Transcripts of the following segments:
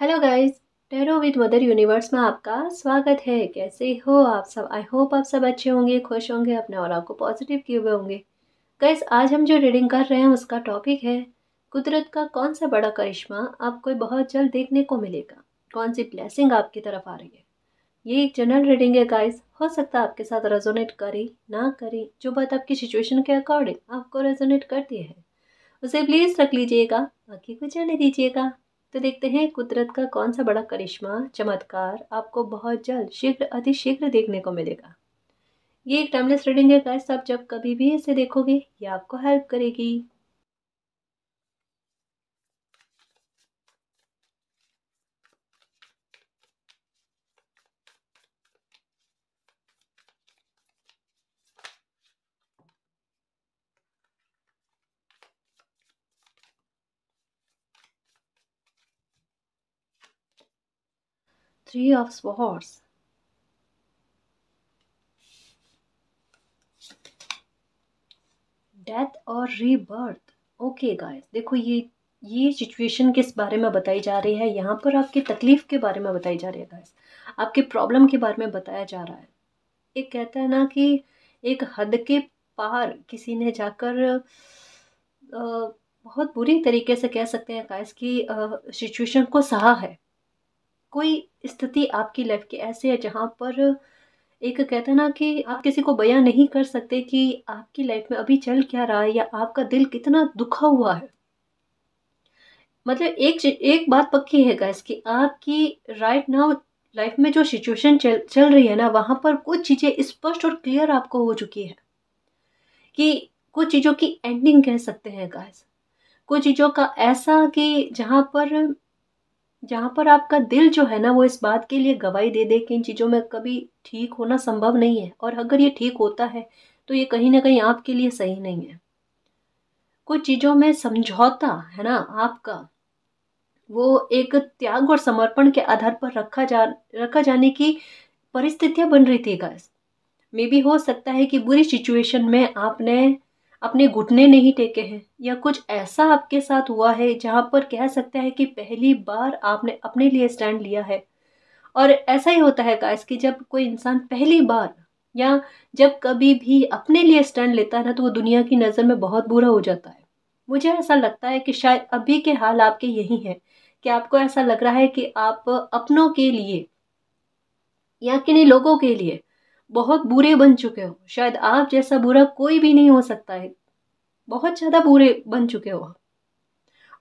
Hello guys tarot with mother universe में आपका स्वागत है कैसे हो आप सब आई होप आप सब अच्छे होंगे खुश होंगे अपने और आपको पॉजिटिव किए हुए होंगे गाइस आज हम जो रीडिंग कर रहे हैं उसका टॉपिक है कुदरत का कौन सा बड़ा करिश्मा आपको बहुत जल्द देखने को मिलेगा कौन सी ब्लैसिंग आपकी तरफ आ रही है ये एक जनरल रीडिंग है गाइस हो सकता है आपके साथ रेजोनेट करे ना करे जो बात आपकी सिचुएशन के अकॉर्डिंग आपको रेजोनेट करती है उसे प्लीज़ रख लीजिएगा बाकी को जाने दीजिएगा तो देखते हैं कुदरत का कौन सा बड़ा करिश्मा चमत्कार आपको बहुत जल्द शीघ्र अतिशीघ्र देखने को मिलेगा ये एक टाइमलेस रीडिंग है गाइस आप जब कभी भी इसे देखोगे ये आपको हेल्प करेगी three of swords डेथ और रीबर्थ ओके गाइस देखो ये ये सिचुएशन किस बारे में बताई जा रही है यहाँ पर आपकी तकलीफ़ के बारे में बताई जा रही है गाइस आपके प्रॉब्लम के बारे में बताया जा रहा है एक कहता है ना कि एक हद के पार किसी ने जाकर बहुत बुरी तरीके से कह सकते हैं गाइस कि सिचुएशन को सहा है कोई स्थिति आपकी लाइफ की ऐसे है जहाँ पर एक कहते ना कि आप किसी को बयां नहीं कर सकते कि आपकी लाइफ में अभी चल क्या रहा है या आपका दिल कितना दुखा हुआ है मतलब एक एक बात पक्की है गैस कि आपकी राइट नाउ लाइफ में जो सिचुएशन चल चल रही है ना वहाँ पर कुछ चीज़ें स्पष्ट और क्लियर आपको हो चुकी है कि कुछ चीज़ों की एंडिंग कह सकते हैं गैस कुछ चीज़ों का ऐसा कि जहाँ पर जहाँ पर आपका दिल जो है ना वो इस बात के लिए गवाही दे दे कि इन चीज़ों में कभी ठीक होना संभव नहीं है और अगर ये ठीक होता है तो ये कहीं ना कहीं आपके लिए सही नहीं है कुछ चीज़ों में समझौता है ना आपका वो एक त्याग और समर्पण के आधार पर रखा जा रखा जाने की परिस्थितियाँ बन रही थी गैस मे भी हो सकता है कि बुरी सिचुएशन में आपने अपने घुटने नहीं टेके हैं या कुछ ऐसा आपके साथ हुआ है जहाँ पर कह सकते हैं कि पहली बार आपने अपने लिए स्टैंड लिया है और ऐसा ही होता है गाइस कि जब कोई इंसान पहली बार या जब कभी भी अपने लिए स्टैंड लेता है ना तो वो दुनिया की नज़र में बहुत बुरा हो जाता है मुझे ऐसा लगता है कि शायद अभी के हाल आपके यही हैं कि आपको ऐसा लग रहा है कि आप अपनों के लिए या किन्हीं लोगों के लिए बहुत बुरे बन चुके हो शायद आप जैसा बुरा कोई भी नहीं हो सकता है बहुत ज़्यादा बुरे बन चुके हो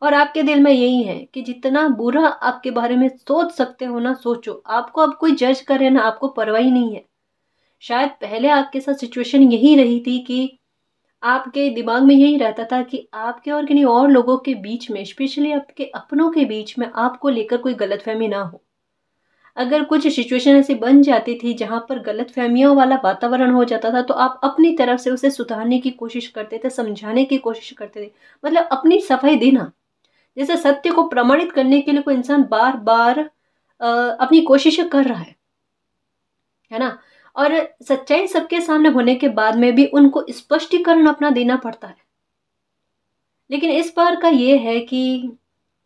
और आपके दिल में यही है कि जितना बुरा आपके बारे में सोच सकते हो ना सोचो आपको अब कोई जज करे ना आपको परवाही नहीं है शायद पहले आपके साथ सिचुएशन यही रही थी कि आपके दिमाग में यही रहता था कि आपके और किन्हीं और लोगों के बीच में स्पेशली आपके अपनों के बीच में आपको लेकर कोई गलतफहमी ना हो अगर कुछ सिचुएशन ऐसी बन जाती थी जहाँ पर गलत फहमियों वाला वातावरण हो जाता था तो आप अपनी तरफ से उसे सुधारने की कोशिश करते थे समझाने की कोशिश करते थे मतलब अपनी सफाई देना जैसे सत्य को प्रमाणित करने के लिए कोई इंसान बार बार आ, अपनी कोशिश कर रहा है है ना और सच्चाई सबके सामने होने के बाद में भी उनको स्पष्टीकरण अपना देना पड़ता है लेकिन इस बार का ये है कि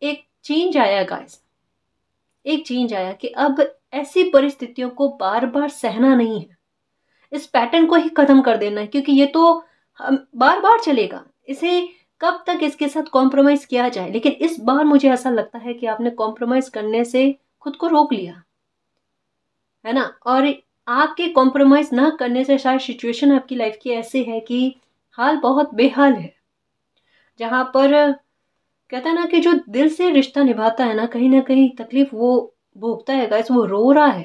एक चेंज आया गाइस एक चेंज आया कि अब ऐसी परिस्थितियों को बार बार सहना नहीं है इस पैटर्न को ही खत्म कर देना है क्योंकि ये तो बार बार चलेगा इसे कब तक इसके साथ कॉम्प्रोमाइज किया जाए लेकिन इस बार मुझे ऐसा लगता है कि आपने कॉम्प्रोमाइज करने से खुद को रोक लिया है ना और आपके कॉम्प्रोमाइज ना करने से शायद सिचुएशन आपकी लाइफ की ऐसी है कि हाल बहुत बेहाल है जहाँ पर कहता है ना कि जो दिल से रिश्ता निभाता है ना कहीं ना कहीं तकलीफ वो भोगता है गाइस वो रो रहा है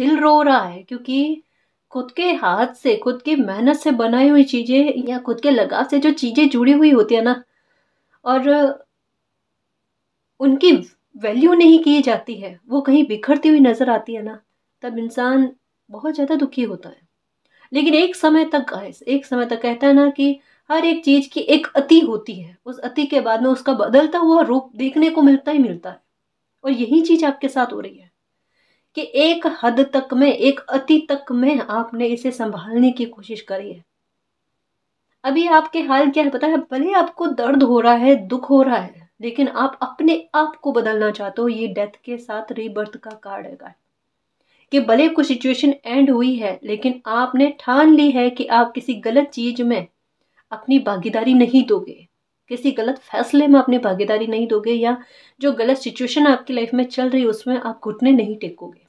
दिल रो रहा है क्योंकि खुद के हाथ से खुद की मेहनत से बनाई हुई चीज़ें या खुद के लगाव से जो चीज़ें जुड़ी हुई होती है ना और उनकी वैल्यू नहीं की जाती है वो कहीं बिखरती हुई नज़र आती है ना तब इंसान बहुत ज़्यादा दुखी होता है लेकिन एक समय तक गाइस एक समय तक कहता है ना कि हर एक चीज की एक अति होती है उस अति के बाद में उसका बदलता हुआ रूप देखने को मिलता ही मिलता है और यही चीज आपके साथ हो रही है कि एक हद तक में एक अति तक में आपने इसे संभालने की कोशिश करी है अभी आपके हाल क्या है पता है भले आपको दर्द हो रहा है दुख हो रहा है लेकिन आप अपने आप को बदलना चाहते हो ये डेथ के साथ रिबर्थ का कार्ड है कि भले कुछ सिचुएशन एंड हुई है लेकिन आपने ठान ली है कि आप किसी गलत चीज में अपनी भागीदारी नहीं दोगे किसी गलत फैसले में अपनी भागीदारी नहीं दोगे या जो गलत सिचुएशन आपकी लाइफ में चल रही है उसमें आप घुटने नहीं टेकोगे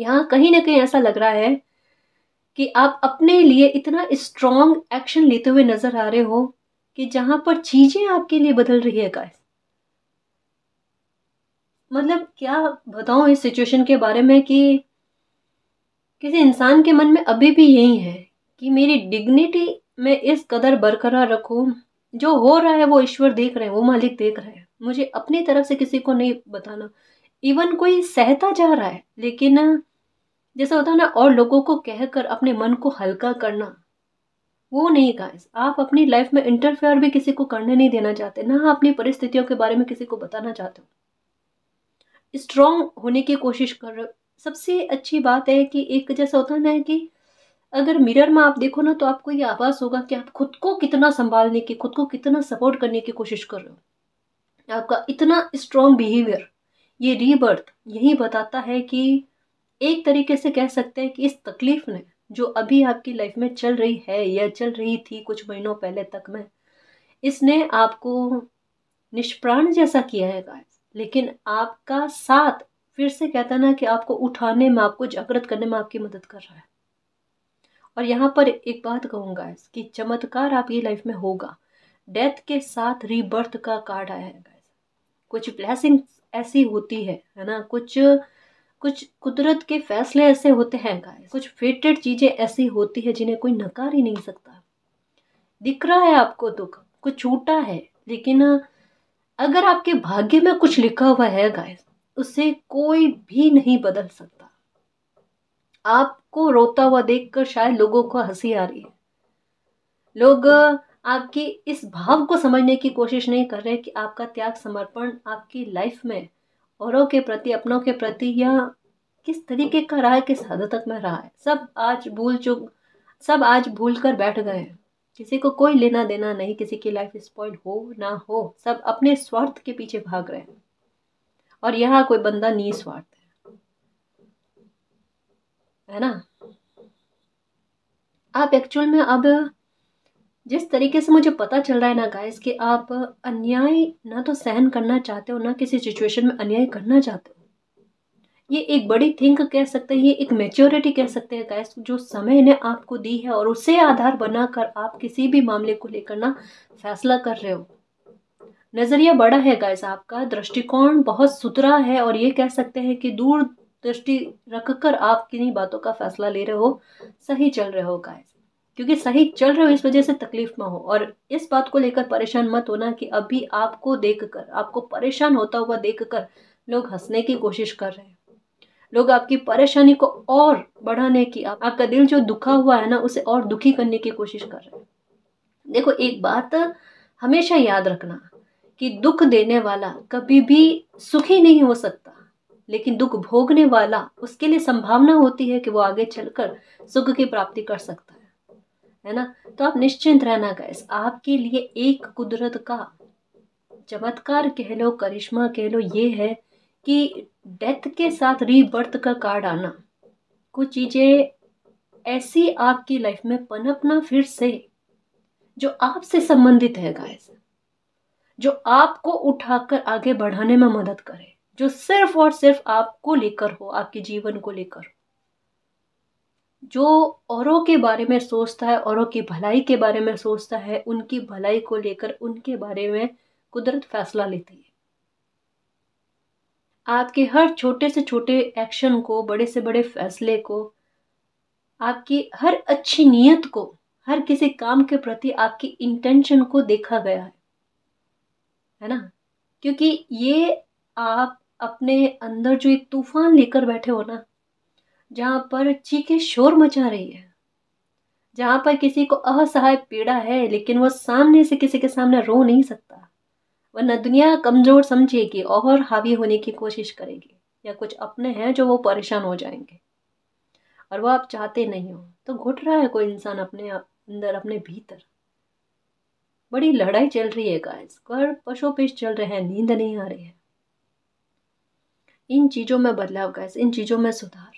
यहाँ कहीं ना कहीं ऐसा लग रहा है कि आप अपने लिए इतना स्ट्रॉन्ग एक्शन लेते हुए नजर आ रहे हो कि जहां पर चीजें आपके लिए बदल रही है गाइस मतलब क्या बताऊं इस सिचुएशन के बारे में कि किसी इंसान के मन में अभी भी यही है कि मेरी डिग्निटी मैं इस कदर बरकरार रखूँ जो हो रहा है वो ईश्वर देख रहे हैं वो मालिक देख रहे हैं मुझे अपनी तरफ से किसी को नहीं बताना इवन कोई सहता जा रहा है लेकिन जैसा होता है ना और लोगों को कहकर अपने मन को हल्का करना वो नहीं गाइस आप अपनी लाइफ में इंटरफेयर भी किसी को करने नहीं देना चाहते ना अपनी परिस्थितियों के बारे में किसी को बताना चाहते हो स्ट्रांग होने की कोशिश कर रहे हो सबसे अच्छी बात है कि एक जैसा होता है ना कि अगर मिरर में आप देखो ना तो आपको ये आभास होगा कि आप खुद को कितना संभालने की खुद को कितना सपोर्ट करने की कोशिश कर रहे हो आपका इतना स्ट्रॉन्ग बिहेवियर ये रीबर्थ यही बताता है कि एक तरीके से कह सकते हैं कि इस तकलीफ ने जो अभी आपकी लाइफ में चल रही है या चल रही थी कुछ महीनों पहले तक में इसने आपको निष्प्राण जैसा किया है गाइस लेकिन आपका साथ फिर से कहता ना कि आपको उठाने में आपको जागृत करने में आपकी मदद कर रहा है और यहाँ पर एक बात कहूँगा कि चमत्कार आपकी लाइफ में होगा डेथ के साथ रीबर्थ का कार्ड आया है गाइस कुछ ब्लैसिंग ऐसी होती है है ना कुछ कुछ कुदरत के फैसले ऐसे होते हैं गाइस कुछ फेटेड चीज़ें ऐसी होती है जिन्हें कोई नकार ही नहीं सकता दिख रहा है आपको दुख तो कुछ छूटा है लेकिन अगर आपके भाग्य में कुछ लिखा हुआ है गाइस उसे कोई भी नहीं बदल सकता आपको रोता हुआ देखकर शायद लोगों को हंसी आ रही है लोग आपकी इस भाव को समझने की कोशिश नहीं कर रहे कि आपका त्याग समर्पण आपकी लाइफ में औरों के प्रति अपनों के प्रति या किस तरीके का रहा है किस हद तक में रहा है सब आज भूल चुक सब आज भूल कर बैठ गए हैं किसी को कोई लेना देना नहीं किसी की लाइफ स्पॉइल हो ना हो सब अपने स्वार्थ के पीछे भाग रहे हैं और यह कोई बंदा निस्वार्थ है है ना आप एक्चुअल में अब जिस तरीके से मुझे पता चल रहा है ना गाइस कि आप अन्याय ना तो सहन करना चाहते हो ना किसी सिचुएशन में अन्याय करना चाहते हो ये एक बड़ी थिंक कह सकते हैं ये एक मेच्योरिटी कह सकते हैं गाइस जो समय ने आपको दी है और उसे आधार बनाकर आप किसी भी मामले को लेकर ना फैसला कर रहे हो नज़रिया बड़ा है गाइस आपका दृष्टिकोण बहुत सुथरा है और ये कह सकते हैं कि दूर दृष्टि रख कर आप किन्हीं बातों का फैसला ले रहे हो सही चल रहे हो गाइस क्योंकि सही चल रहे हो इस वजह से तकलीफ में हो और इस बात को लेकर परेशान मत होना कि अभी आपको देख कर आपको परेशान होता हुआ देख कर लोग हंसने की कोशिश कर रहे हैं लोग आपकी परेशानी को और बढ़ाने की आप, आपका दिल जो दुखा हुआ है ना उसे और दुखी करने की कोशिश कर रहे हैं देखो एक बात हमेशा याद रखना कि दुख देने वाला कभी भी सुखी नहीं हो सकता लेकिन दुख भोगने वाला उसके लिए संभावना होती है कि वो आगे चलकर सुख की प्राप्ति कर सकता है है ना तो आप निश्चिंत रहना गैस आपके लिए एक कुदरत का चमत्कार कह लो करिश्मा कह लो ये है कि डेथ के साथ रीबर्थ का कार्ड आना कुछ चीज़ें ऐसी आपकी लाइफ में पनपना फिर से जो आपसे संबंधित है गैस जो आपको उठाकर आगे बढ़ाने में मदद करे जो सिर्फ और सिर्फ आपको लेकर हो आपके जीवन को लेकर जो औरों के बारे में सोचता है औरों की भलाई के बारे में सोचता है उनकी भलाई को लेकर उनके बारे में कुदरत फैसला लेती है आपके हर छोटे से छोटे एक्शन को बड़े से बड़े फैसले को आपकी हर अच्छी नीयत को हर किसी काम के प्रति आपकी इंटेंशन को देखा गया है है ना क्योंकि ये आप अपने अंदर जो एक तूफान लेकर बैठे हो ना जहाँ पर चीखे शोर मचा रही है जहाँ पर किसी को असहाय पीड़ा है लेकिन वह सामने से किसी के सामने रो नहीं सकता वह न दुनिया कमज़ोर समझेगी और हावी होने की कोशिश करेगी या कुछ अपने हैं जो वो परेशान हो जाएंगे और वो आप चाहते नहीं हो तो घुट रहा है कोई इंसान अपने अंदर अपने भीतर बड़ी लड़ाई चल रही है गाइस पर पशु पेश चल रहे हैं नींद नहीं आ रही है इन चीज़ों में बदलाव गाइस इन चीज़ों में सुधार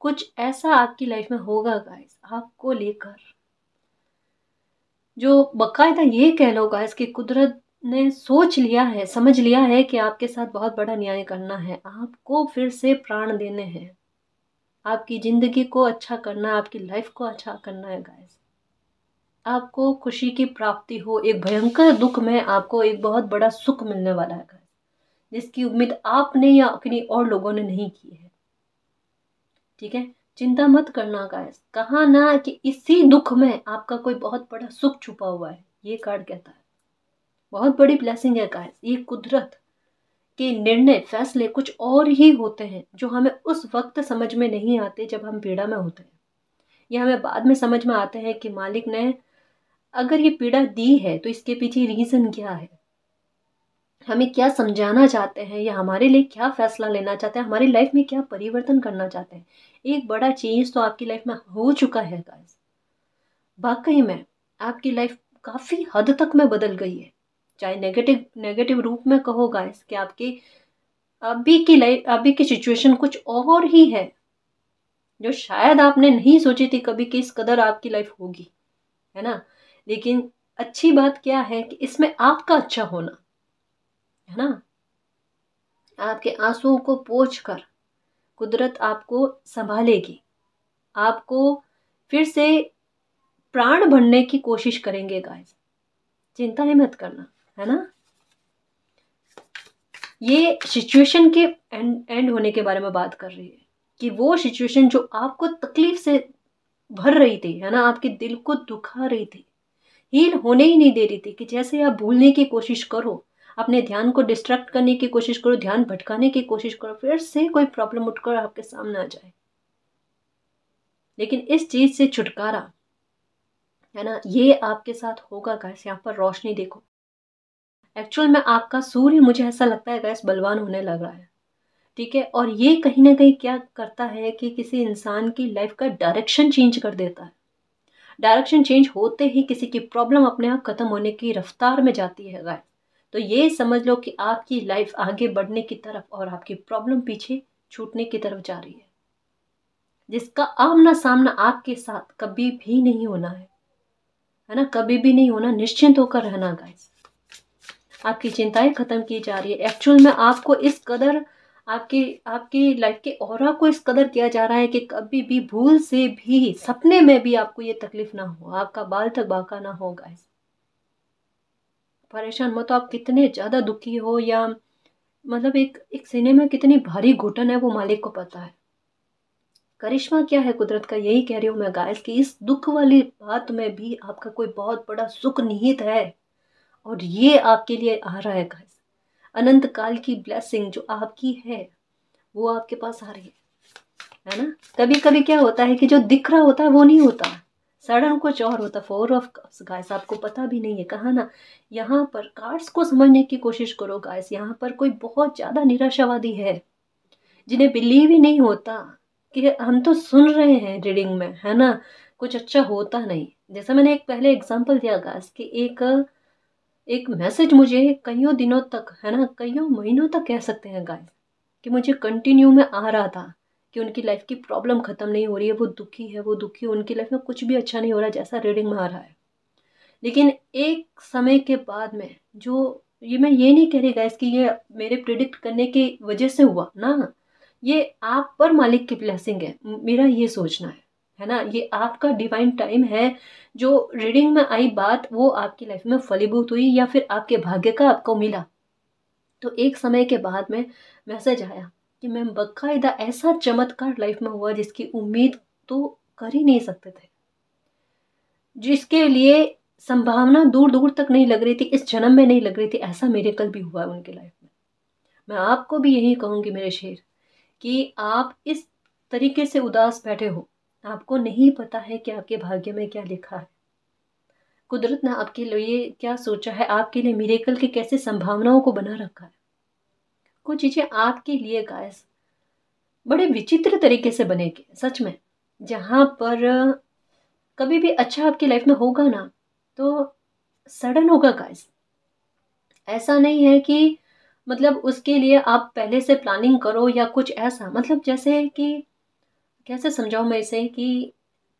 कुछ ऐसा आपकी लाइफ में होगा गाइस आपको लेकर जो बकायदा ये कह लो गाइस कि कुदरत ने सोच लिया है समझ लिया है कि आपके साथ बहुत बड़ा न्याय करना है आपको फिर से प्राण देने हैं आपकी ज़िंदगी अच्छा को अच्छा करना है आपकी लाइफ को अच्छा करना है गाइस आपको खुशी की प्राप्ति हो एक भयंकर दुख में आपको एक बहुत बड़ा सुख मिलने वाला है जिसकी उम्मीद आपने या अपने और लोगों ने नहीं की है ठीक है चिंता मत करना गाइस कहा ना कि इसी दुख में आपका कोई बहुत बड़ा सुख छुपा हुआ है ये कार्ड कहता है बहुत बड़ी ब्लेसिंग है गाइस ये कुदरत के निर्णय फैसले कुछ और ही होते हैं जो हमें उस वक्त समझ में नहीं आते जब हम पीड़ा में होते हैं या हमें बाद में समझ में आते हैं कि मालिक ने अगर ये पीड़ा दी है तो इसके पीछे रीज़न क्या है हमें क्या समझाना चाहते हैं या हमारे लिए क्या फ़ैसला लेना चाहते हैं हमारी लाइफ में क्या परिवर्तन करना चाहते हैं एक बड़ा चेंज तो आपकी लाइफ में हो चुका है गाइस वाकई में आपकी लाइफ काफ़ी हद तक में बदल गई है चाहे नेगेटिव नेगेटिव रूप में कहो गाइस कि आपकी अभी की लाइफ अभी की सिचुएशन कुछ और ही है जो शायद आपने नहीं सोची थी कभी कि इस कदर आपकी लाइफ होगी है ना लेकिन अच्छी बात क्या है कि इसमें आपका अच्छा होना है ना आपके आंसुओं को पोछ कर कुदरत आपको संभालेगी आपको फिर से प्राण भरने की कोशिश करेंगे गाइस चिंता ही मत करना है ना ये सिचुएशन के एंड एंड होने के बारे में बात कर रही है कि वो सिचुएशन जो आपको तकलीफ से भर रही थी है ना आपके दिल को दुखा रही थी हील होने ही नहीं दे रही थी कि जैसे आप भूलने की कोशिश करो अपने ध्यान को डिस्ट्रैक्ट करने की कोशिश करो ध्यान भटकाने की कोशिश करो फिर से कोई प्रॉब्लम उठकर आपके सामने आ जाए लेकिन इस चीज़ से छुटकारा है ना ये आपके साथ होगा गैस यहाँ पर रोशनी देखो एक्चुअल में आपका सूर्य मुझे ऐसा लगता है गैस बलवान होने लग रहा है ठीक है और ये कहीं ना कहीं क्या करता है कि किसी इंसान की लाइफ का डायरेक्शन चेंज कर देता है डायरेक्शन चेंज होते ही किसी की प्रॉब्लम अपने आप ख़त्म होने की रफ्तार में जाती है गाय तो ये समझ लो कि आपकी लाइफ आगे बढ़ने की तरफ और आपकी प्रॉब्लम पीछे छूटने की तरफ जा रही है जिसका आमना सामना आपके साथ कभी भी नहीं होना है है ना कभी भी नहीं होना निश्चिंत होकर रहना गाइस आपकी चिंताएं खत्म की जा रही है एक्चुअल में आपको इस कदर आपकी आपकी लाइफ के और को इस कदर किया जा रहा है कि कभी भी भूल से भी सपने में भी आपको ये तकलीफ ना हो आपका बाल तक बाका ना हो गाइस परेशान मत मतलब आप कितने ज़्यादा दुखी हो या मतलब एक एक सीने में कितनी भारी घुटन है वो मालिक को पता है करिश्मा क्या है कुदरत का यही कह रही हूँ मैं गायस कि इस दुख वाली बात में भी आपका कोई बहुत बड़ा सुख निहित है और ये आपके लिए आ रहा है गायस अनंत काल की ब्लेसिंग जो आपकी है वो आपके पास आ रही है है ना कभी कभी क्या होता है कि जो दिख रहा होता है वो नहीं होता सड़न कुछ और होता फोर ऑफ कप्स गाइस आपको पता भी नहीं है कहा ना यहाँ पर कार्ड्स को समझने की कोशिश करो गाइस यहाँ पर कोई बहुत ज़्यादा निराशावादी है जिन्हें बिलीव ही नहीं होता कि हम तो सुन रहे हैं रीडिंग में है ना कुछ अच्छा होता नहीं जैसा मैंने एक पहले एग्जाम्पल दिया गाइस कि एक एक मैसेज मुझे कईयों दिनों तक है ना कईयों महीनों तक कह सकते हैं गाइस कि मुझे कंटिन्यू में आ रहा था कि उनकी लाइफ की प्रॉब्लम ख़त्म नहीं हो रही है वो दुखी है वो दुखी है उनकी लाइफ में कुछ भी अच्छा नहीं हो रहा जैसा रीडिंग में आ रहा है लेकिन एक समय के बाद में जो ये मैं ये नहीं कह रही गैस कि ये मेरे प्रिडिक्ट करने की वजह से हुआ ना ये आप पर मालिक की ब्लेसिंग है मेरा ये सोचना है है ना ये आपका डिवाइन टाइम है जो रीडिंग में आई बात वो आपकी लाइफ में फलीभूत हुई या फिर आपके भाग्य का आपको मिला तो एक समय के बाद में मैसेज आया कि मैम बाकायदा ऐसा चमत्कार लाइफ में हुआ जिसकी उम्मीद तो कर ही नहीं सकते थे जिसके लिए संभावना दूर दूर तक नहीं लग रही थी इस जन्म में नहीं लग रही थी ऐसा मेरे कल भी हुआ है उनकी लाइफ में मैं आपको भी यही कहूँगी मेरे शेर कि आप इस तरीके से उदास बैठे हो आपको नहीं पता है कि आपके भाग्य में क्या लिखा है कुदरत ने आपके लिए क्या सोचा है आपके लिए कल की कैसे संभावनाओं को बना रखा है कुछ चीज़ें आपके लिए गायस बड़े विचित्र तरीके से बनेगी सच में जहाँ पर कभी भी अच्छा आपकी लाइफ में होगा ना तो सडन होगा गाइस ऐसा नहीं है कि मतलब उसके लिए आप पहले से प्लानिंग करो या कुछ ऐसा मतलब जैसे कि कैसे समझाऊँ मैं इसे कि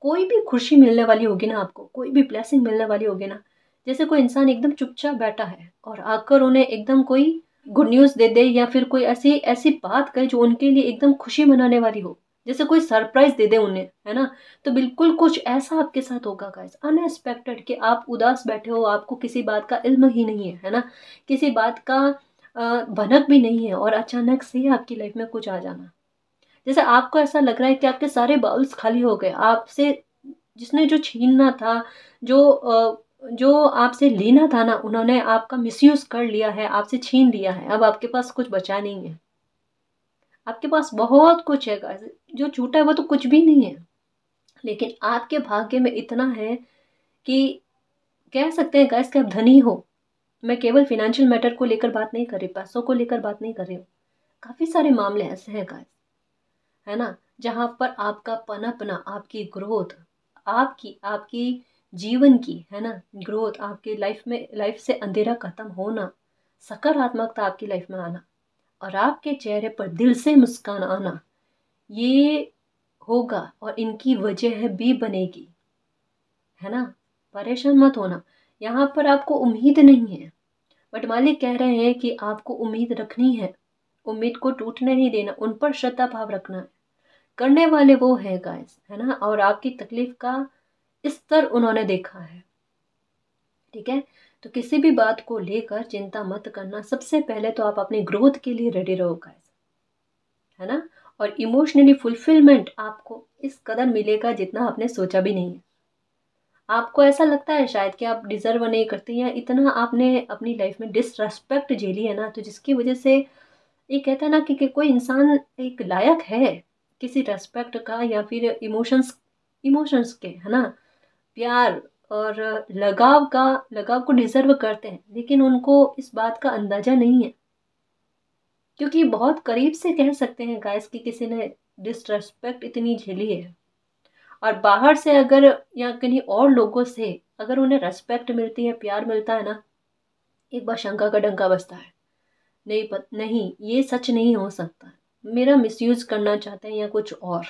कोई भी खुशी मिलने वाली होगी ना आपको कोई भी ब्लेसिंग मिलने वाली होगी ना जैसे कोई इंसान एकदम चुपचाप बैठा है और आकर उन्हें एकदम कोई गुड न्यूज़ दे दे या फिर कोई ऐसी ऐसी बात करे जो उनके लिए एकदम खुशी मनाने वाली हो जैसे कोई सरप्राइज दे दे उन्हें है ना तो बिल्कुल कुछ ऐसा आपके साथ होगा गाइस अनएक्सपेक्टेड कि आप उदास बैठे हो आपको किसी बात का इल्म ही नहीं है है ना किसी बात का भनक भी नहीं है और अचानक से ही आपकी लाइफ में कुछ आ जाना जैसे आपको ऐसा लग रहा है कि आपके सारे बाउल्स खाली हो गए आपसे जिसने जो छीनना था जो जो आपसे लेना था ना उन्होंने आपका मिसयूज़ कर लिया है आपसे छीन लिया है अब आपके पास कुछ बचा नहीं है आपके पास बहुत कुछ है जो छूटा है वो तो कुछ भी नहीं है लेकिन आपके भाग्य में इतना है कि कह सकते हैं गैस कि आप धनी हो मैं केवल फिनेंशियल मैटर को लेकर बात नहीं कर रही पैसों को लेकर बात नहीं कर रही हूँ काफ़ी सारे मामले ऐसे हैं गैस है ना जहाँ पर आपका पनपना आपकी ग्रोथ आपकी आपकी जीवन की है ना ग्रोथ आपके लाइफ में लाइफ से अंधेरा ख़त्म होना सकारात्मकता आपकी लाइफ में आना और आपके चेहरे पर दिल से मुस्कान आना ये होगा और इनकी वजह भी बनेगी है ना परेशान मत होना यहाँ पर आपको उम्मीद नहीं है बट मालिक कह रहे हैं कि आपको उम्मीद रखनी है उम्मीद को टूटने नहीं देना उन पर श्रद्धा भाव रखना है करने वाले वो है गाइस है ना और आपकी तकलीफ का स्तर उन्होंने देखा है ठीक है तो किसी भी बात को लेकर चिंता मत करना सबसे पहले तो आप अपने ग्रोथ के लिए रेडी रहो गाइस है ना और इमोशनली फुलफिलमेंट आपको इस कदर मिलेगा जितना आपने सोचा भी नहीं है आपको ऐसा लगता है शायद कि आप डिज़र्व नहीं करते या इतना आपने अपनी लाइफ में डिसरेस्पेक्ट झेली है ना तो जिसकी वजह से ये कहता है ना कि, कि कोई इंसान एक लायक है किसी रेस्पेक्ट का या फिर इमोशंस इमोशंस के है ना प्यार और लगाव का लगाव को डिजर्व करते हैं लेकिन उनको इस बात का अंदाज़ा नहीं है क्योंकि बहुत करीब से कह सकते हैं गाइस कि किसी ने डिसरेस्पेक्ट इतनी झेली है और बाहर से अगर या कहीं और लोगों से अगर उन्हें रेस्पेक्ट मिलती है प्यार मिलता है ना एक बार शंका का डंका बसता है नहीं पत, नहीं ये सच नहीं हो सकता मेरा मिसयूज़ करना चाहते हैं या कुछ और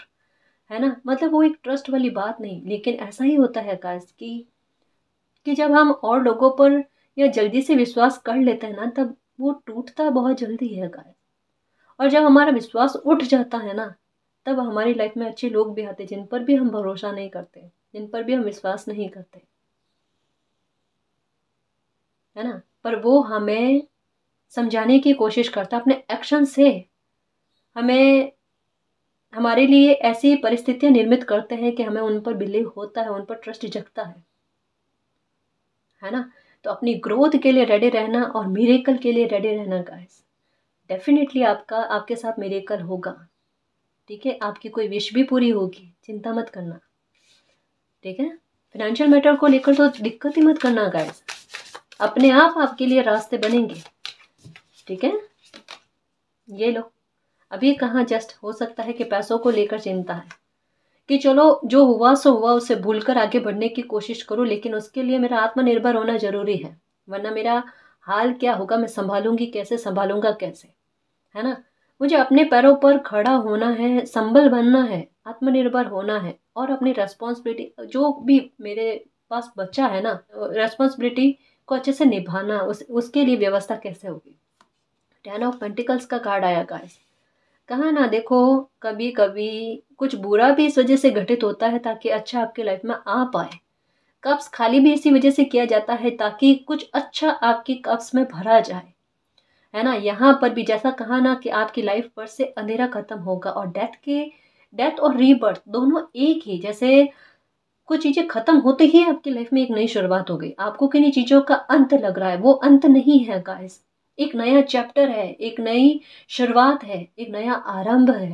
है ना मतलब वो एक ट्रस्ट वाली बात नहीं लेकिन ऐसा ही होता है आकाश की कि जब हम और लोगों पर या जल्दी से विश्वास कर लेते हैं ना तब वो टूटता बहुत जल्दी है आकाश और जब हमारा विश्वास उठ जाता है ना तब हमारी लाइफ में अच्छे लोग भी आते जिन पर भी हम भरोसा नहीं करते जिन पर भी हम विश्वास नहीं करते है ना पर वो हमें समझाने की कोशिश करता अपने एक्शन से हमें हमारे लिए ऐसी परिस्थितियां निर्मित करते हैं कि हमें उन पर बिलीव होता है उन पर ट्रस्ट जगता है है ना तो अपनी ग्रोथ के लिए रेडी रहना और मेरेकल के लिए रेडी रहना गाइस डेफिनेटली आपका आपके साथ मेरेकल होगा ठीक है आपकी कोई विश भी पूरी होगी चिंता मत करना ठीक है फाइनेंशियल मैटर को लेकर तो दिक्कत ही मत करना गाइस अपने आप आपके लिए रास्ते बनेंगे ठीक है ये लो अभी कहाँ जस्ट हो सकता है कि पैसों को लेकर चिंता है कि चलो जो हुआ सो हुआ उसे भूलकर आगे बढ़ने की कोशिश करूँ लेकिन उसके लिए मेरा आत्मनिर्भर होना जरूरी है वरना मेरा हाल क्या होगा मैं संभालूंगी कैसे संभालूंगा कैसे है ना मुझे अपने पैरों पर खड़ा होना है संबल बनना है आत्मनिर्भर होना है और अपनी रेस्पॉन्सिबिलिटी जो भी मेरे पास बच्चा है ना रेस्पॉन्सिबिलिटी को अच्छे से निभाना उस उसके लिए व्यवस्था कैसे होगी टेन ऑफ पेंटिकल्स का कार्ड आया गाइस कहा ना देखो कभी कभी कुछ बुरा भी इस वजह से घटित होता है ताकि अच्छा आपकी लाइफ में आ पाए कप्स खाली भी इसी वजह से किया जाता है ताकि कुछ अच्छा आपकी कप्स में भरा जाए है ना यहाँ पर भी जैसा कहा ना कि आपकी लाइफ पर से अंधेरा खत्म होगा और डेथ के डेथ और रीबर्थ दोनों एक ही जैसे कुछ चीज़ें खत्म होते ही आपकी लाइफ में एक नई शुरुआत हो गई आपको किन्हीं चीज़ों का अंत लग रहा है वो अंत नहीं है गाइस एक नया चैप्टर है एक नई शुरुआत है एक नया आरंभ है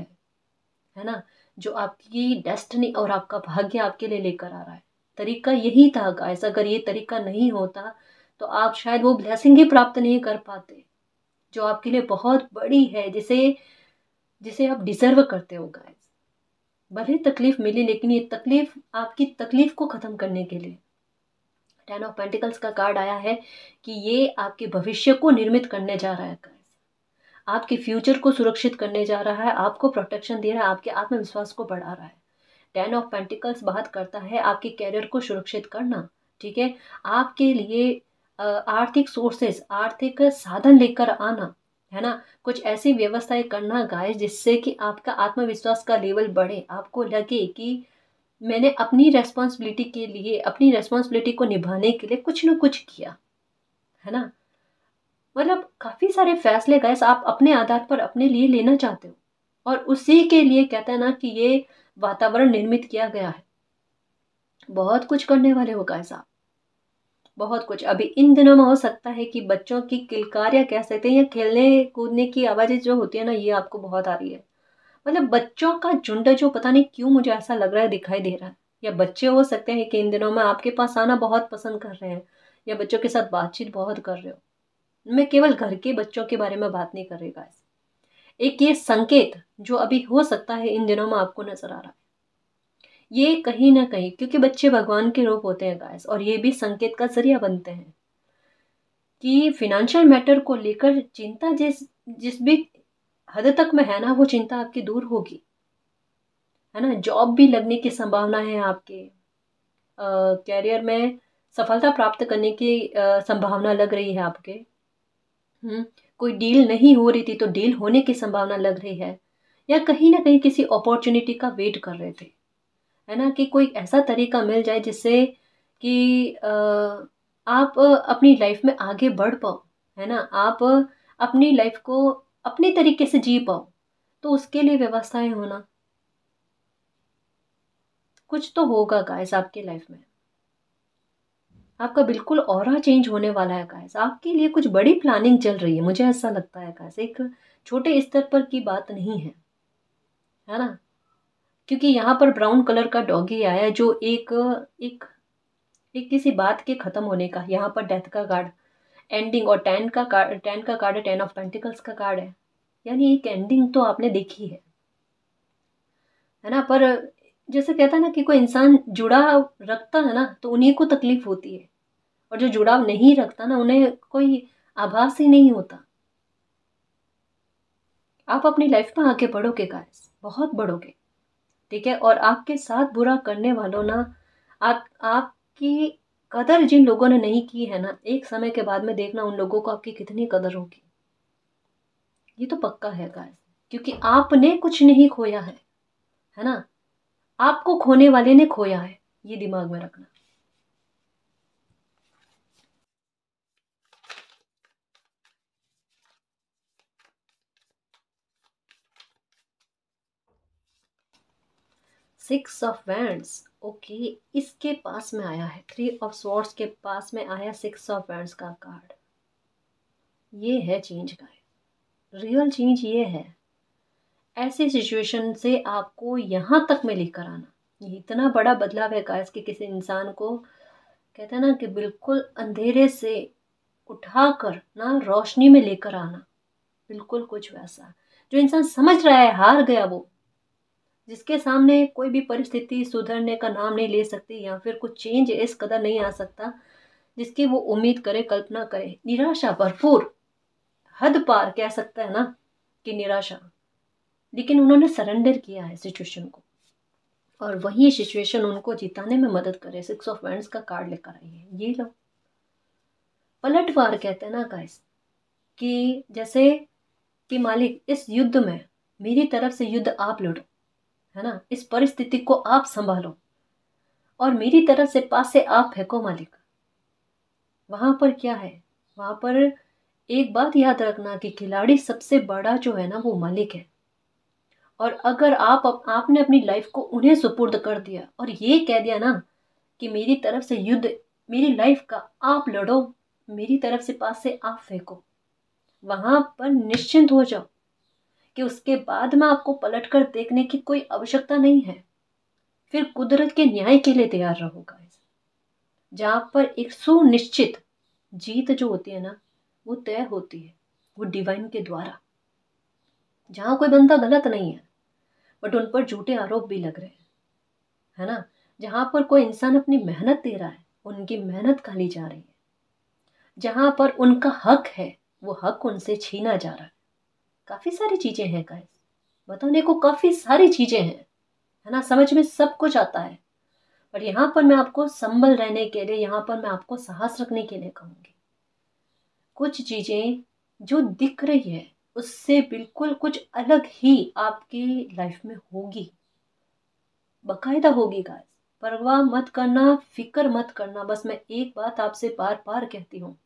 है ना जो आपकी डेस्टनी और आपका भाग्य आपके लिए लेकर आ रहा है तरीका यही था गाइस अगर ये तरीका नहीं होता तो आप शायद वो ब्लेसिंग ही प्राप्त नहीं कर पाते जो आपके लिए बहुत बड़ी है जिसे जिसे आप डिजर्व करते हो गाइस भले तकलीफ मिली लेकिन ये तकलीफ आपकी तकलीफ को ख़त्म करने के लिए टेन ऑफ पेंटिकल्स का कार्ड आया है कि ये आपके भविष्य को निर्मित करने जा रहा है आपके फ्यूचर को सुरक्षित करने जा रहा है आपको प्रोटेक्शन दे रहा है आपके आत्मविश्वास को बढ़ा रहा है टेन ऑफ पेंटिकल्स बात करता है आपके कैरियर को सुरक्षित करना ठीक है आपके लिए आर्थिक सोर्सेस आर्थिक साधन लेकर आना है ना कुछ ऐसी व्यवस्थाएं करना गाय जिससे कि आपका आत्मविश्वास का लेवल बढ़े आपको लगे कि मैंने अपनी रेस्पॉन्सिबिलिटी के लिए अपनी रेस्पॉन्सिबिलिटी को निभाने के लिए कुछ न कुछ किया है ना मतलब काफ़ी सारे फैसले गए आप अपने आधार पर अपने लिए लेना चाहते हो और उसी के लिए कहते हैं ना कि ये वातावरण निर्मित किया गया है बहुत कुछ करने वाले हो गए साहब बहुत कुछ अभी इन दिनों में हो सकता है कि बच्चों की या कह सकते हैं या खेलने कूदने की आवाज़ें जो होती है ना ये आपको बहुत आ रही है मतलब बच्चों का झुंड जो पता नहीं क्यों मुझे ऐसा लग रहा है दिखाई दे रहा है या बच्चे हो सकते हैं कि इन दिनों में आपके पास आना बहुत पसंद कर रहे हैं या बच्चों के साथ बातचीत बहुत कर रहे हो मैं केवल घर के बच्चों के बारे में बात नहीं कर रही गाइस एक ये संकेत जो अभी हो सकता है इन दिनों में आपको नजर आ रहा है ये कहीं ना कहीं क्योंकि बच्चे भगवान के रूप होते हैं गाइस और ये भी संकेत का जरिया बनते हैं कि फिनेंशियल मैटर को लेकर चिंता जिस जिस भी हद तक में है ना वो चिंता आपकी दूर होगी है ना जॉब भी लगने की संभावना है आपके कैरियर में सफलता प्राप्त करने की आ, संभावना लग रही है आपके हम्म कोई डील नहीं हो रही थी तो डील होने की संभावना लग रही है या कहीं ना कहीं किसी अपॉर्चुनिटी का वेट कर रहे थे है ना कि कोई ऐसा तरीका मिल जाए जिससे कि आप अपनी लाइफ में आगे बढ़ पाओ है ना आप अपनी लाइफ को अपने तरीके से जी पाओ तो उसके लिए व्यवस्थाएं होना कुछ तो होगा गाइस आपके लाइफ में आपका बिल्कुल और चेंज होने वाला है गाइस आपके लिए कुछ बड़ी प्लानिंग चल रही है मुझे ऐसा लगता है गाइस एक छोटे स्तर पर की बात नहीं है है ना क्योंकि यहाँ पर ब्राउन कलर का डॉगी आया जो एक एक एक किसी बात के ख़त्म होने का यहाँ पर डेथ का गार्ड एंडिंग और टेन का कार्ड टेन का कार्ड है टेन ऑफ पेंटिकल्स का कार्ड है यानी एक एंडिंग तो आपने देखी है है ना पर जैसे कहता है ना कि कोई इंसान जुड़ा रखता है ना तो उन्हीं को तकलीफ होती है और जो जुड़ाव नहीं रखता ना उन्हें कोई आभास ही नहीं होता आप अपनी लाइफ में आगे बढ़ोगे गाइस बहुत बढ़ोगे ठीक है और आपके साथ बुरा करने वालों ना आप आपकी कदर जिन लोगों ने नहीं की है ना एक समय के बाद में देखना उन लोगों को आपकी कितनी कदर होगी ये तो पक्का है गाय क्योंकि आपने कुछ नहीं खोया है है ना आपको खोने वाले ने खोया है ये दिमाग में रखना सिक्स ऑफ वैंड्स ओके इसके पास में आया है थ्री ऑफ स्वॉर्ड्स के पास में आया सिक्स ऑफ वैंड्स का कार्ड ये है चेंज का रियल चेंज ये है ऐसी सिचुएशन से आपको यहाँ तक में लेकर आना ये इतना बड़ा बदलाव है गाइस कि किसी इंसान को कहते हैं ना कि बिल्कुल अंधेरे से उठाकर ना रोशनी में लेकर आना बिल्कुल कुछ वैसा जो इंसान समझ रहा है हार गया वो जिसके सामने कोई भी परिस्थिति सुधरने का नाम नहीं ले सकती या फिर कुछ चेंज इस कदर नहीं आ सकता जिसकी वो उम्मीद करे कल्पना करे निराशा भरपूर हद पार कह सकता है ना कि निराशा लेकिन उन्होंने सरेंडर किया है सिचुएशन को और वही सिचुएशन उनको जिताने में मदद करे सिक्स ऑफ वैंड्स का कार्ड लेकर आई है ये लो पलटवार कहते हैं ना गाइस कि जैसे कि मालिक इस युद्ध में मेरी तरफ से युद्ध आप लड़ो है ना इस परिस्थिति को आप संभालो और मेरी तरफ से पास से आप फेंको मालिक वहाँ पर क्या है वहाँ पर एक बात याद रखना कि खिलाड़ी सबसे बड़ा जो है ना वो मालिक है और अगर आप आपने अपनी लाइफ को उन्हें सुपुर्द कर दिया और ये कह दिया ना कि मेरी तरफ से युद्ध मेरी लाइफ का आप लड़ो मेरी तरफ से पास से आप फेंको वहाँ पर निश्चिंत हो जाओ कि उसके बाद में आपको पलट कर देखने की कोई आवश्यकता नहीं है फिर कुदरत के न्याय के लिए तैयार रहो गाइस जहाँ पर एक सुनिश्चित जीत जो होती है ना वो तय होती है वो डिवाइन के द्वारा जहाँ कोई बंदा गलत नहीं है बट उन पर झूठे आरोप भी लग रहे हैं है ना जहाँ पर कोई इंसान अपनी मेहनत दे रहा है उनकी मेहनत खाली जा रही है जहाँ पर उनका हक है वो हक उनसे छीना जा रहा है काफ़ी सारी चीज़ें हैं गाइस बताने को काफ़ी सारी चीज़ें हैं है ना समझ में सब कुछ आता है पर यहाँ पर मैं आपको संबल रहने के लिए यहाँ पर मैं आपको साहस रखने के लिए कहूँगी कुछ चीज़ें जो दिख रही है उससे बिल्कुल कुछ अलग ही आपकी लाइफ में होगी बकायदा होगी गाइस परवाह मत करना फिक्र मत करना बस मैं एक बात आपसे बार बार कहती हूँ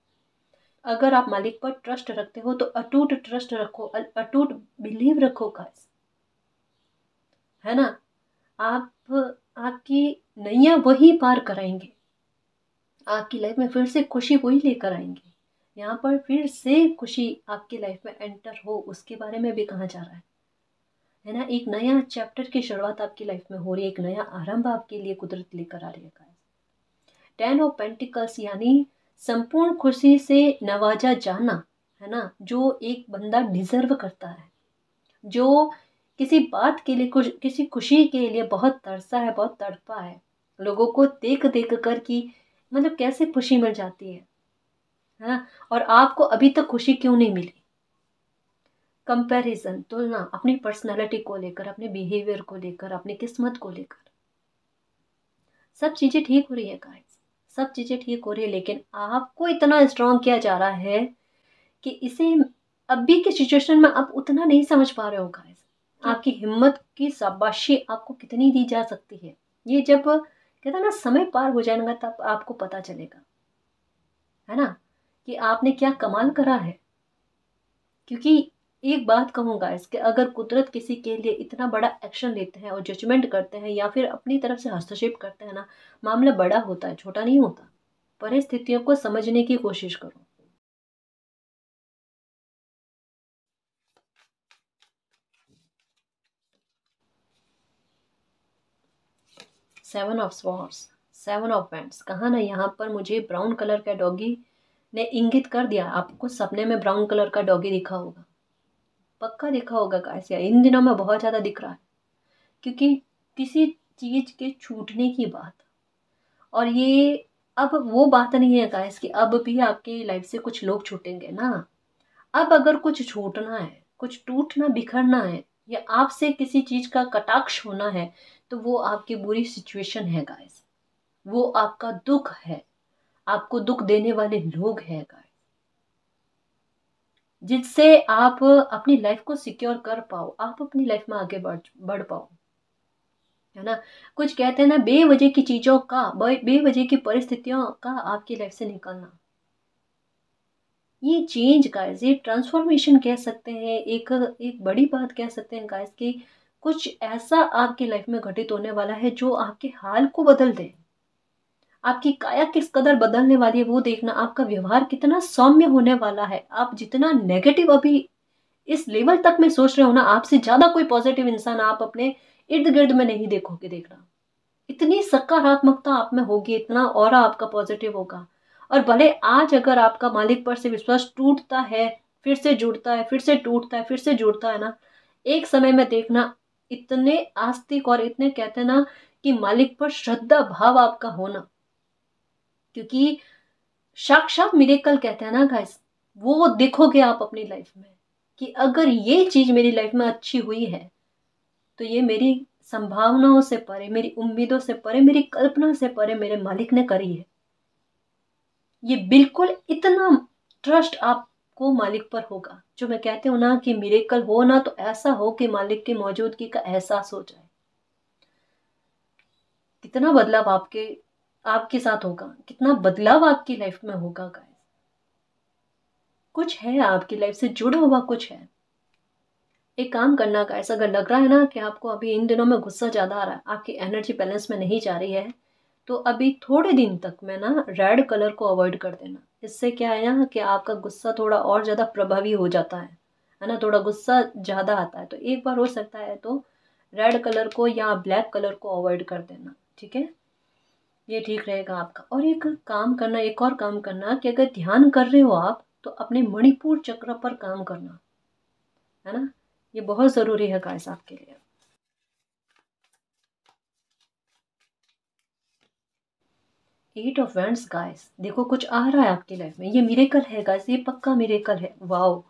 अगर आप मालिक पर ट्रस्ट रखते हो तो अटूट ट्रस्ट रखो अटूट बिलीव रखो गाइस है ना आप आपकी नैया वही पार कराएंगे आपकी लाइफ में फिर से खुशी वही लेकर आएंगे यहाँ पर फिर से खुशी आपकी लाइफ में एंटर हो उसके बारे में भी कहा जा रहा है है ना एक नया चैप्टर की शुरुआत आपकी लाइफ में हो रही है एक नया आरंभ आपके लिए कुदरत लेकर आ रही है टेन ऑफ पेंटिकल्स यानी संपूर्ण खुशी से नवाजा जाना है ना जो एक बंदा डिजर्व करता है जो किसी बात के लिए कुछ किसी खुशी के लिए बहुत तरसा है बहुत तड़पा है लोगों को देख देख कर कि मतलब कैसे खुशी मिल जाती है है ना और आपको अभी तक खुशी क्यों नहीं मिली कंपैरिजन तुलना अपनी पर्सनालिटी को लेकर अपने बिहेवियर को लेकर अपनी किस्मत को लेकर सब चीज़ें ठीक हो रही है गाइस सब चीज़ें ठीक हो रही है लेकिन आपको इतना स्ट्रॉन्ग किया जा रहा है कि इसे अभी के सिचुएशन में आप उतना नहीं समझ पा रहे हो गाइस आपकी हिम्मत की शाबाशी आपको कितनी दी जा सकती है ये जब कहता ना समय पार हो जाएगा तब आपको पता चलेगा है ना कि आपने क्या कमाल करा है क्योंकि एक बात कहूँगा इसके अगर कुदरत किसी के लिए इतना बड़ा एक्शन लेते हैं और जजमेंट करते हैं या फिर अपनी तरफ से हस्तक्षेप करते हैं ना मामला बड़ा होता है छोटा नहीं होता परिस्थितियों को समझने की कोशिश करो seven of swords seven of pentacles कहा ना यहाँ पर मुझे ब्राउन कलर का डॉगी ने इंगित कर दिया आपको सपने में ब्राउन कलर का डॉगी दिखा होगा पक्का देखा होगा कासिया इन दिनों में बहुत ज़्यादा दिख रहा है क्योंकि किसी चीज़ के छूटने की बात और ये अब वो बात नहीं है गाइस कि अब भी आपके लाइफ से कुछ लोग छूटेंगे ना अब अगर कुछ छूटना है कुछ टूटना बिखरना है या आपसे किसी चीज़ का कटाक्ष होना है तो वो आपकी बुरी सिचुएशन है गाइस वो आपका दुख है आपको दुख देने वाले लोग हैं गाइस जिससे आप अपनी लाइफ को सिक्योर कर पाओ आप अपनी लाइफ में आगे बढ़ बढ़ पाओ है ना कुछ कहते हैं ना बेवजह की चीज़ों का बेवजह की परिस्थितियों का आपकी लाइफ से निकलना ये चेंज गाइस ये ट्रांसफॉर्मेशन कह सकते हैं एक एक बड़ी बात कह सकते हैं गाइस कि कुछ ऐसा आपकी लाइफ में घटित होने वाला है जो आपके हाल को बदल दे आपकी काया किस कदर बदलने वाली है वो देखना आपका व्यवहार कितना सौम्य होने वाला है आप जितना नेगेटिव अभी इस लेवल तक में सोच रहे हो ना आपसे ज़्यादा कोई पॉजिटिव इंसान आप अपने इर्द गिर्द में नहीं देखोगे देखना इतनी सकारात्मकता आप में होगी इतना और आपका पॉजिटिव होगा और भले आज अगर आपका मालिक पर से विश्वास टूटता है फिर से जुड़ता है फिर से टूटता है फिर से जुड़ता है ना एक समय में देखना इतने आस्तिक और इतने कहते ना कि मालिक पर श्रद्धा भाव आपका होना क्योंकि साक्षात मिरेकल कहते हैं ना गाइस वो देखोगे आप अपनी लाइफ में कि अगर ये चीज़ मेरी लाइफ में अच्छी हुई है तो ये मेरी संभावनाओं से परे मेरी उम्मीदों से परे मेरी कल्पना से परे मेरे मालिक ने करी है ये बिल्कुल इतना ट्रस्ट आपको मालिक पर होगा जो मैं कहती हूँ ना कि मिरेकल हो ना तो ऐसा हो कि मालिक की मौजूदगी का एहसास हो जाए कितना बदलाव आपके आपके साथ होगा कितना बदलाव आपकी लाइफ में होगा गाइस कुछ है आपकी लाइफ से जुड़ा हुआ कुछ है एक काम करना गाइस अगर लग रहा है ना कि आपको अभी इन दिनों में गुस्सा ज़्यादा आ रहा है आपकी एनर्जी बैलेंस में नहीं जा रही है तो अभी थोड़े दिन तक मैं ना रेड कलर को अवॉइड कर देना इससे क्या है ना कि आपका गुस्सा थोड़ा और ज़्यादा प्रभावी हो जाता है है ना थोड़ा गुस्सा ज़्यादा आता है तो एक बार हो सकता है तो रेड कलर को या ब्लैक कलर को अवॉइड कर देना ठीक है ये ठीक रहेगा आपका और एक काम करना एक और काम करना कि अगर ध्यान कर रहे हो आप तो अपने मणिपुर चक्र पर काम करना है ना ये बहुत ज़रूरी है साहब के लिए एट ऑफ वेंट्स गाइस देखो कुछ आ रहा है आपकी लाइफ में ये मिरेकल है गाइस ये पक्का मिरेकल है wow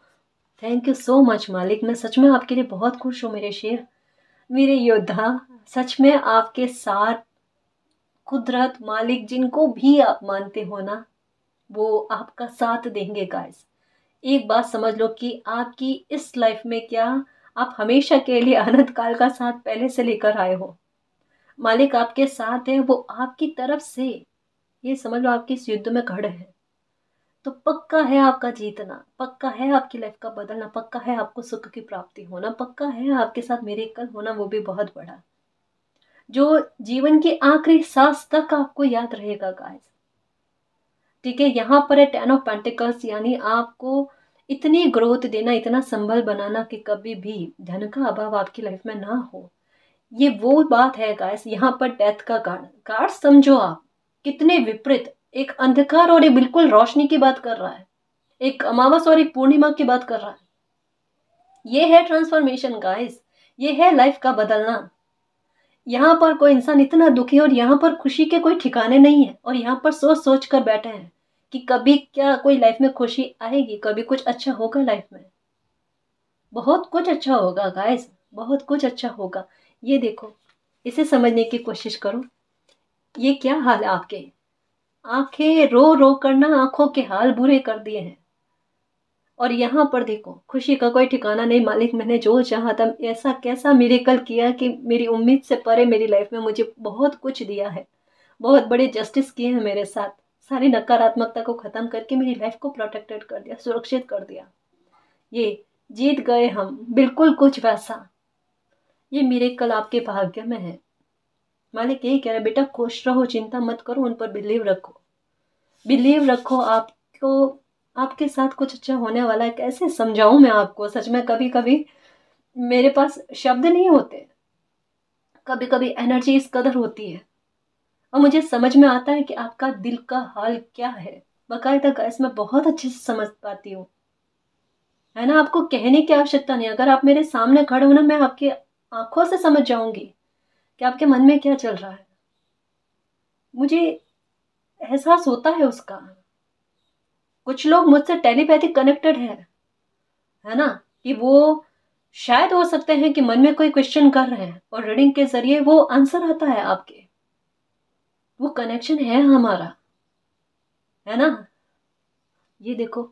thank you so much मालिक मैं सच में आपके लिए बहुत खुश हूँ मेरे शेर मेरे योद्धा सच में आपके साथ कुदरत मालिक जिनको भी आप मानते हो ना वो आपका साथ देंगे गाइस एक बात समझ लो कि आपकी इस लाइफ में क्या आप हमेशा के लिए अनंत काल का साथ पहले से लेकर आए हो मालिक आपके साथ है वो आपकी तरफ से ये समझ लो आपके इस युद्ध में खड़े हैं तो पक्का है आपका जीतना पक्का है आपकी लाइफ का बदलना पक्का है आपको सुख की प्राप्ति होना पक्का है आपके साथ मेरे कल होना वो भी बहुत बड़ा जो जीवन के आखिरी सांस तक आपको याद रहेगा गाइस ठीक है यहाँ पर है टेन ऑफ पेंटिकल्स यानी आपको इतनी ग्रोथ देना इतना संबल बनाना कि कभी भी धन का अभाव आपकी लाइफ में ना हो ये वो बात है गाइस यहाँ पर डेथ का कार्ड कार्ड समझो आप कितने विपरीत एक अंधकार और एक बिल्कुल रोशनी की बात कर रहा है एक अमावस और एक पूर्णिमा की बात कर रहा है ये है ट्रांसफॉर्मेशन गाइस ये है लाइफ का बदलना यहाँ पर कोई इंसान इतना दुखी है और यहाँ पर खुशी के कोई ठिकाने नहीं है और यहाँ पर सोच सोच कर बैठे हैं कि कभी क्या कोई लाइफ में खुशी आएगी कभी कुछ अच्छा होगा लाइफ में बहुत कुछ अच्छा होगा गाइस बहुत कुछ अच्छा होगा ये देखो इसे समझने की कोशिश करो ये क्या हाल है आपके आंखें रो रो करना आंखों के हाल बुरे कर दिए हैं और यहाँ पर देखो खुशी का कोई ठिकाना नहीं मालिक मैंने जो चाहा था ऐसा कैसा कल किया कि मेरी उम्मीद से परे मेरी लाइफ में मुझे बहुत कुछ दिया है बहुत बड़े जस्टिस किए हैं मेरे साथ सारी नकारात्मकता को ख़त्म करके मेरी लाइफ को प्रोटेक्टेड कर दिया सुरक्षित कर दिया ये जीत गए हम बिल्कुल कुछ वैसा ये मेरेकल आपके भाग्य में है मालिक यही कह रहा है बेटा खुश रहो चिंता मत करो उन पर बिलीव रखो बिलीव रखो आपको आपके साथ कुछ अच्छा होने वाला है कैसे समझाऊं मैं आपको सच में कभी कभी मेरे पास शब्द नहीं होते कभी कभी एनर्जी इस कदर होती है और मुझे समझ में आता है कि आपका दिल का हाल क्या है बाकायदा गैस मैं बहुत अच्छे से समझ पाती हूँ है ना आपको कहने की आवश्यकता नहीं अगर आप मेरे सामने खड़े हो ना मैं आपकी आंखों से समझ जाऊंगी कि आपके मन में क्या चल रहा है मुझे एहसास होता है उसका कुछ लोग मुझसे टेलीपैथिक कनेक्टेड हैं है ना कि वो शायद हो सकते हैं कि मन में कोई क्वेश्चन कर रहे हैं और रीडिंग के जरिए वो आंसर आता है आपके वो कनेक्शन है हमारा है ना ये देखो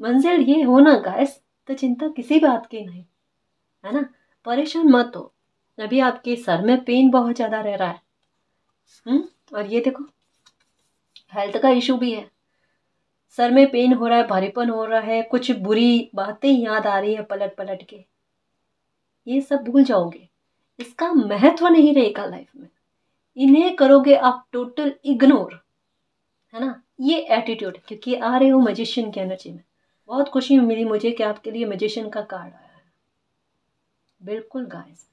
मंजिल ये हो ना गाइस तो चिंता किसी बात की नहीं है ना परेशान मत हो अभी आपके सर में पेन बहुत ज़्यादा रह रहा है हुँ? हम्म, और ये देखो हेल्थ का इशू भी है सर में पेन हो रहा है भारीपन हो रहा है कुछ बुरी बातें याद आ रही है पलट पलट के ये सब भूल जाओगे इसका महत्व नहीं रहेगा लाइफ में इन्हें करोगे आप टोटल इग्नोर है ना ये एटीट्यूड क्योंकि आ रहे हो मजिशियन की एनर्जी में बहुत खुशी मिली मुझे कि आपके लिए मजिशियन का कार्ड आया है बिल्कुल गाइस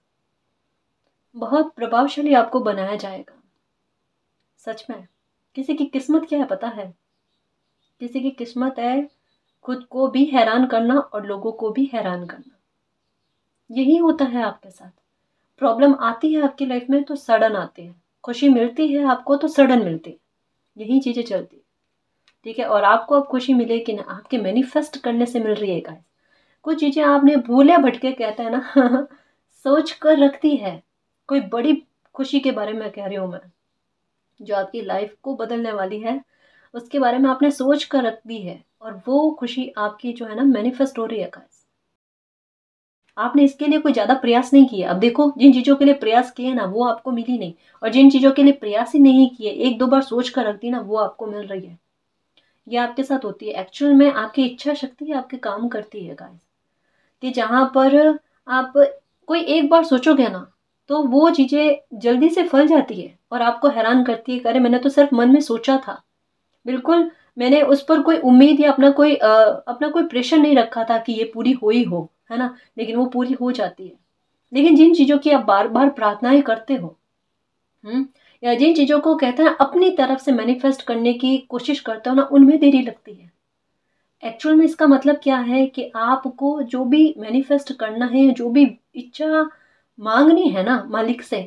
बहुत प्रभावशाली आपको बनाया जाएगा सच में किसी की किस्मत क्या है पता है किसी की किस्मत है खुद को भी हैरान करना और लोगों को भी हैरान करना यही होता है आपके साथ प्रॉब्लम आती है आपकी लाइफ में तो सडन आती है खुशी मिलती है आपको तो सडन मिलती है यही चीज़ें चलती है ठीक है और आपको अब खुशी मिले कि ना आपके मैनिफेस्ट करने से मिल रही है गाइस कुछ चीज़ें आपने भूले भटके कहते हैं ना सोच कर रखती है कोई बड़ी खुशी के बारे में कह रही हूँ मैं जो आपकी लाइफ को बदलने वाली है उसके बारे में आपने सोच कर रख दी है और वो खुशी आपकी जो है ना मैनिफेस्ट हो रही है गाइस आपने इसके लिए कोई ज़्यादा प्रयास नहीं किया अब देखो जिन चीज़ों के लिए प्रयास किए ना वो आपको मिली नहीं और जिन चीज़ों के लिए प्रयास ही नहीं किए एक दो बार सोच कर रख दी ना वो आपको मिल रही है ये आपके साथ होती है एक्चुअल में आपकी इच्छा शक्ति आपके काम करती है गाइस कि जहाँ पर आप कोई एक बार सोचोगे ना तो वो चीज़ें जल्दी से फल जाती है और आपको हैरान करती है अरे मैंने तो सिर्फ मन में सोचा था बिल्कुल मैंने उस पर कोई उम्मीद या अपना कोई आ, अपना कोई प्रेशर नहीं रखा था कि ये पूरी हो ही हो है ना लेकिन वो पूरी हो जाती है लेकिन जिन चीज़ों की आप बार बार प्रार्थनाएं करते हो हुँ? हम्म, या जिन चीज़ों को कहते हैं अपनी तरफ से मैनिफेस्ट करने की कोशिश करते हो ना उनमें देरी लगती है एक्चुअल में इसका मतलब क्या है कि आपको जो भी मैनिफेस्ट करना है जो भी इच्छा मांगनी है ना मालिक से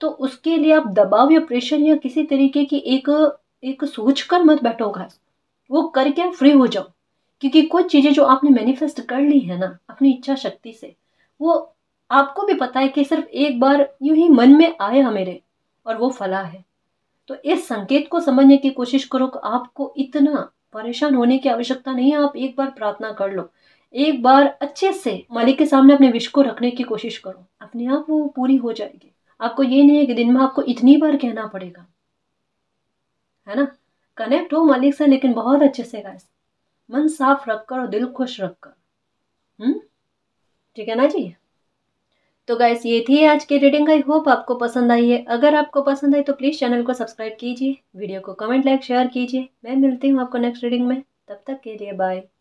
तो उसके लिए आप दबाव या प्रेशर या किसी तरीके की एक एक सोच कर मत बैठो घर वो करके फ्री हो जाओ क्योंकि कुछ चीज़ें जो आपने मैनिफेस्ट कर ली है ना अपनी इच्छा शक्ति से वो आपको भी पता है कि सिर्फ एक बार यूं ही मन में आए हमेरे और वो फला है तो इस संकेत को समझने की कोशिश करो कि आपको इतना परेशान होने की आवश्यकता नहीं है आप एक बार प्रार्थना कर लो एक बार अच्छे से मालिक के सामने अपने विश को रखने की कोशिश करो अपने आप वो पूरी हो जाएगी आपको ये नहीं है कि दिन में आपको इतनी बार कहना पड़ेगा है ना कनेक्ट हो मालिक से लेकिन बहुत अच्छे से गाइस मन साफ रखकर और दिल खुश रखकर हम्म? ठीक है ना जी तो गाइस ये थी आज की रीडिंग आई होप आपको पसंद आई है अगर आपको पसंद आई तो प्लीज़ चैनल को सब्सक्राइब कीजिए वीडियो को कमेंट लाइक शेयर कीजिए मैं मिलती हूँ आपको नेक्स्ट रीडिंग में तब तक के लिए बाय